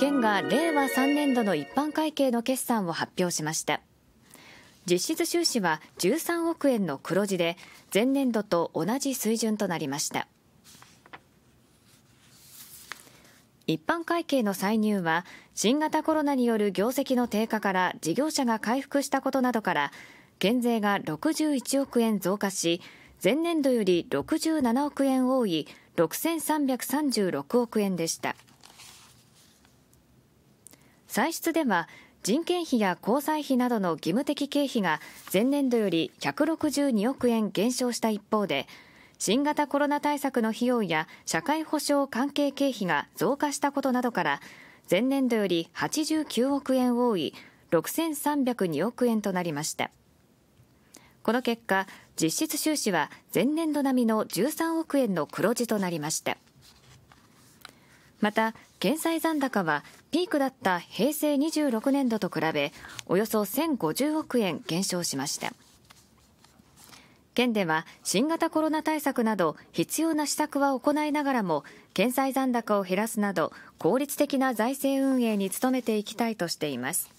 県が令和3年度の一般会計の決算を発表しました。実質収支は13億円の黒字で、前年度と同じ水準となりました。一般会計の歳入は、新型コロナによる業績の低下から事業者が回復したことなどから、減税が61億円増加し、前年度より67億円多い6336億円でした。歳出では人件費や交際費などの義務的経費が前年度より162億円減少した一方で新型コロナ対策の費用や社会保障関係経費が増加したことなどから前年度より89億円多い6302億円となりましたこの結果実質収支は前年度並みの13億円の黒字となりましたまた、減債残高はピークだった平成26年度と比べ、およそ1050億円減少しました。県では新型コロナ対策など必要な施策は行いながらも減債残高を減らすなど効率的な財政運営に努めていきたいとしています。